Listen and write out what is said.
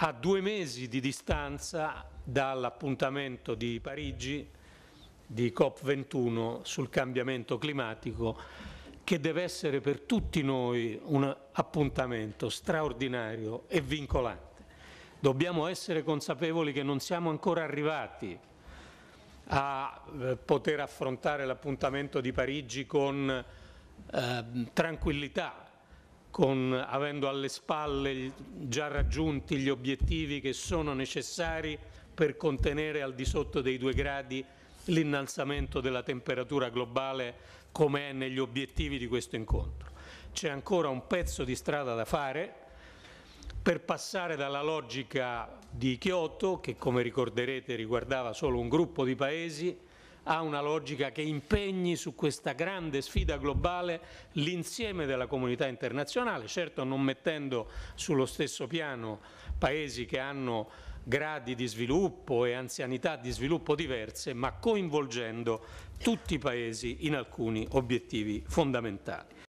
a due mesi di distanza dall'appuntamento di Parigi di COP21 sul cambiamento climatico che deve essere per tutti noi un appuntamento straordinario e vincolante. Dobbiamo essere consapevoli che non siamo ancora arrivati a eh, poter affrontare l'appuntamento di Parigi con eh, tranquillità, con, avendo alle spalle già raggiunti gli obiettivi che sono necessari per contenere al di sotto dei due gradi l'innalzamento della temperatura globale come è negli obiettivi di questo incontro. C'è ancora un pezzo di strada da fare per passare dalla logica di Kyoto, che come ricorderete riguardava solo un gruppo di paesi, ha una logica che impegni su questa grande sfida globale l'insieme della comunità internazionale, certo non mettendo sullo stesso piano paesi che hanno gradi di sviluppo e anzianità di sviluppo diverse, ma coinvolgendo tutti i paesi in alcuni obiettivi fondamentali.